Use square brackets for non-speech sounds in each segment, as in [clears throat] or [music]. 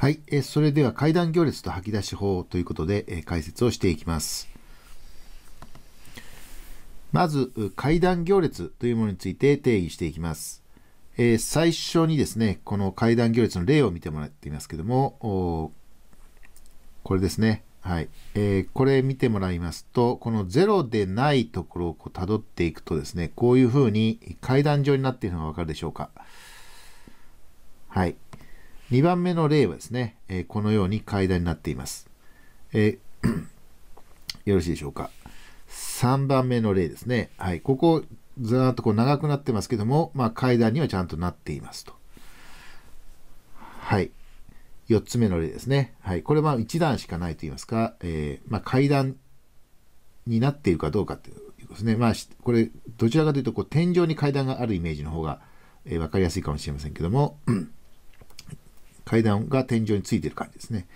はい、えそれでは階段行列と吐き出し法ということで、え解説をしていきます。まず、階段行列というものについて定義していきます。え最初にですね、この階段行列の例を見てもらっていますけども、これですね。はい。えー、これ見てもらいますと、この0でないところをこう辿っていくとですね、こういうふうに階段状になっているのがわかるでしょうか。はい。2番目の例はですね、えこのように階段になっています。え [clears throat] よろしいでしょうか。3番目の例ですね。はい、ここ、ずーっとこう長くなってますけども、まあ、階段にはちゃんとなっていますと。はい。4つ目の例ですね。はい。これは1段しかないと言いますか、えー、まあ、階段になっているかどうかということですね。まあ、これ、どちらかというと、こう、天井に階段があるイメージの方が、えー、分かりやすいかもしれませんけども、階段が天井についてる感じですね。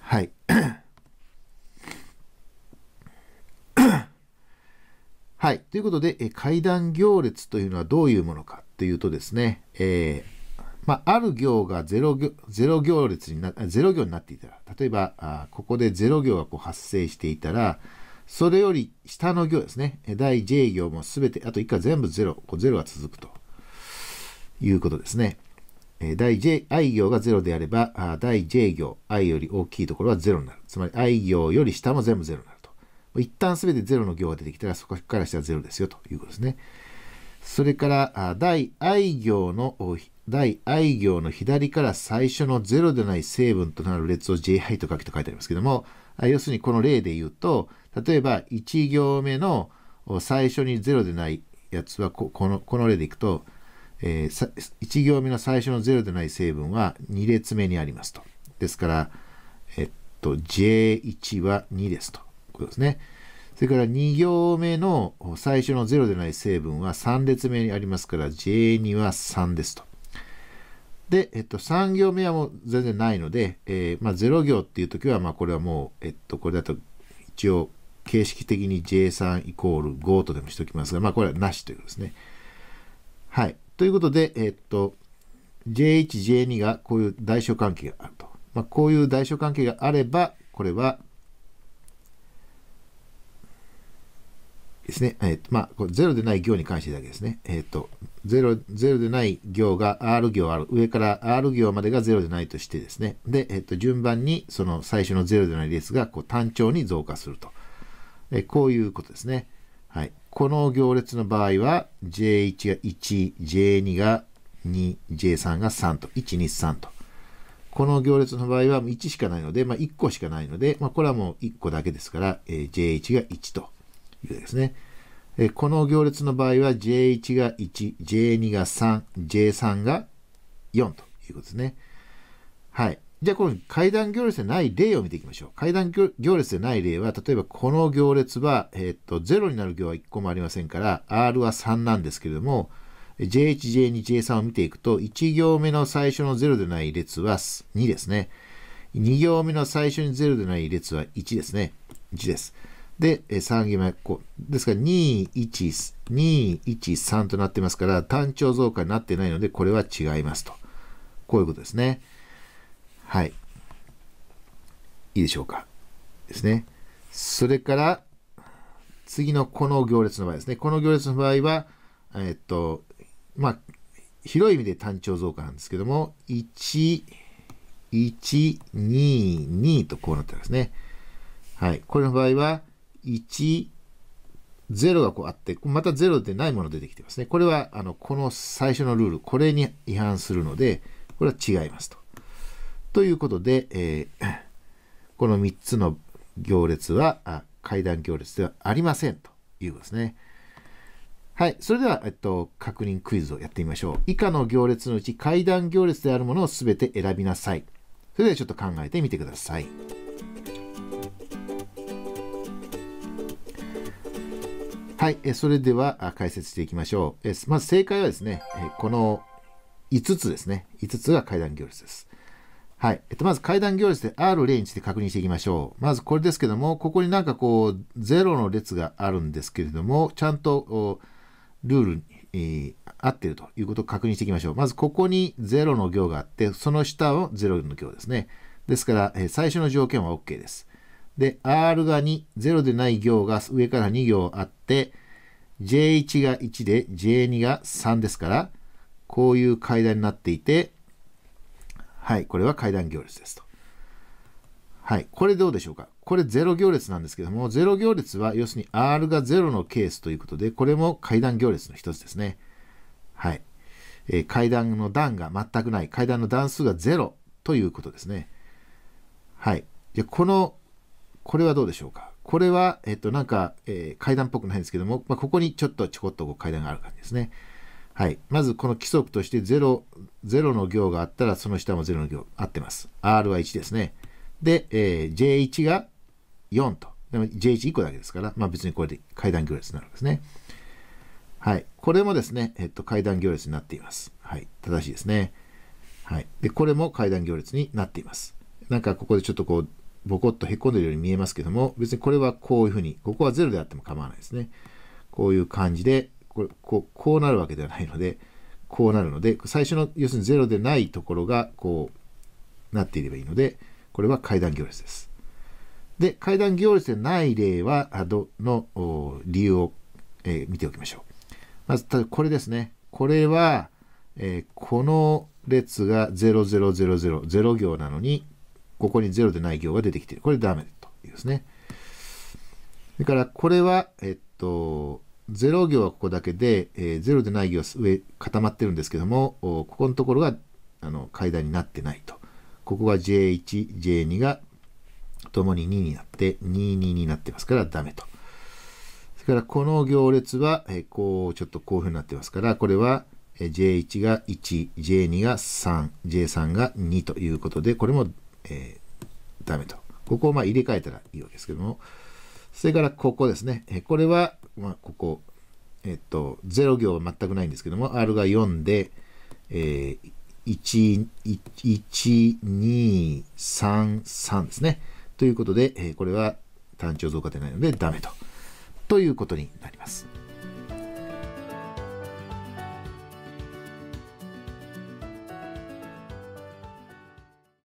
はい。[coughs] はい。ということで、え階段行列というのはどういうものかというとですね、えー、まあ、ある行が0行ロ行列にな、ロ行になっていたら、例えば、あここで0行がこう発生していたら、それより下の行ですね、第 J 行もすべて、あと1回全部0、こう0が続くということですね。第 J、i 行が0であれば、第 j 行、i より大きいところは0になる。つまり i 行より下も全部0になると。一旦全て0の行が出てきたら、そこからしたは0ですよということですね。それから、第 i 行の、第 i 行の左から最初の0でない成分となる列を j i と書きと書いてありますけども、要するにこの例で言うと、例えば1行目の最初に0でないやつはこの、この例でいくと、えー、1行目の最初の0でない成分は2列目にありますと。ですから、えっと、J1 は2ですと。ことですね。それから2行目の最初の0でない成分は3列目にありますから J2 は3ですと。で、えっと、3行目はもう全然ないので、えー、まあ、0行っていう時は、まあ、これはもう、えっと、これだと一応形式的に J3 イコール5とでもしておきますが、まあ、これはなしということですね。はい。ということで、えっと、J1、J2 がこういう代償関係があると。まあ、こういう代償関係があれば、これは、ですね、えと、まあ、これ0でない行に関してだけですね、えーと、ロ、0, ロでない行が R 行る。上から R 行までが0でないとしてですねで、えーと、順番にその最初の0でない列がこう単調に増加すると、えこういうことですね。はい、この行列の場合は J1 が1、J2 が2、J3 が3と、1、2、3と。この行列の場合は1しかないので、まあ、1個しかないので、まあ、これはもう1個だけですから、えー、J1 が1というですね。えー、この行列の場合は J1 が1、J2 が3、J3 が4ということですね。はい。じゃあこの階段行列でない例を見ていきましょう。階段行列でない例は、例えばこの行列は、えー、っと、0になる行は1個もありませんから、R は3なんですけれども、J1、J2、J3 を見ていくと、1行目の最初の0でない列は2ですね。2行目の最初に0でない列は1ですね。1です。で、3行目、こう。ですから、2、1、2、1、3となってますから、単調増加になってないので、これは違いますと。こういうことですね。はい。いいでしょうか。ですね。それから、次のこの行列の場合ですね。この行列の場合は、えっと、まあ、広い意味で単調増加なんですけども、1、1、2、2とこうなってますね。はい。これの場合は、1、0がこうあって、また0でないもの出てきてますね。これは、あの、この最初のルール、これに違反するので、これは違いますと。ということで、えー、[coughs] この3つの行列はあ階段行列ではありませんということですね。はい。それでは、えっと、確認クイズをやってみましょう。以下の行列のうち階段行列であるものを全て選びなさい。それではちょっと考えてみてください。はい。えそれでは解説していきましょう。えまず正解はですね、えこの5つですね。5つが階段行列です。はい。えっと、まず階段行列で R レについて確認していきましょう。まずこれですけども、ここになんかこう、0の列があるんですけれども、ちゃんとルールに、えー、合ってるということを確認していきましょう。まずここに0の行があって、その下を0の行ですね。ですから、えー、最初の条件は OK です。で、R が2、0でない行が上から2行あって、J1 が1で J2 が3ですから、こういう階段になっていて、はい、これは階段行列ですと。はい、これどうでしょうか。これ0行列なんですけども、0行列は要するに R が0のケースということで、これも階段行列の一つですね。はい。えー、階段の段が全くない、階段の段数が0ということですね。はい。じゃこの、これはどうでしょうか。これは、えっと、なんか、えー、階段っぽくないんですけども、まあ、ここにちょっとちょこっとこう階段がある感じですね。はい。まず、この規則として0、0の行があったら、その下も0の行、合ってます。R は1ですね。で、えー、J1 が4と。でも J11 個だけですから、まあ別にこれで階段行列になるんですね。はい。これもですね、えっと、階段行列になっています。はい。正しいですね。はい。で、これも階段行列になっています。なんかここでちょっとこう、ボコッとへこんでるように見えますけども、別にこれはこういうふうに、ここは0であっても構わないですね。こういう感じで、これこうこうなるわけではないのでこうなるので最初の要するに0でないところがこうなっていればいいのでこれは階段行列です。で階段行列でない例はの理由を、えー、見ておきましょう。まずこれですね。これは、えー、この列が00000 0行なのにここに0でない行が出てきてる。これダメというですね。それからこれはえっと0行はここだけで、えー、0でない行は上固まってるんですけども、ここのところがあの階段になってないと。ここが J1、J2 がともに2になって、22になってますからダメと。それからこの行列は、えー、こう、ちょっとこういうふうになってますから、これは J1 が1、J2 が3、J3 が2ということで、これも、えー、ダメと。ここをまあ入れ替えたらいいわけですけども、それからここですね。これはまあ、ここ、えっと、0行は全くないんですけども、R が4で、えー、1233ですね。ということで、えー、これは単調増加でないのでダメと。ということになります。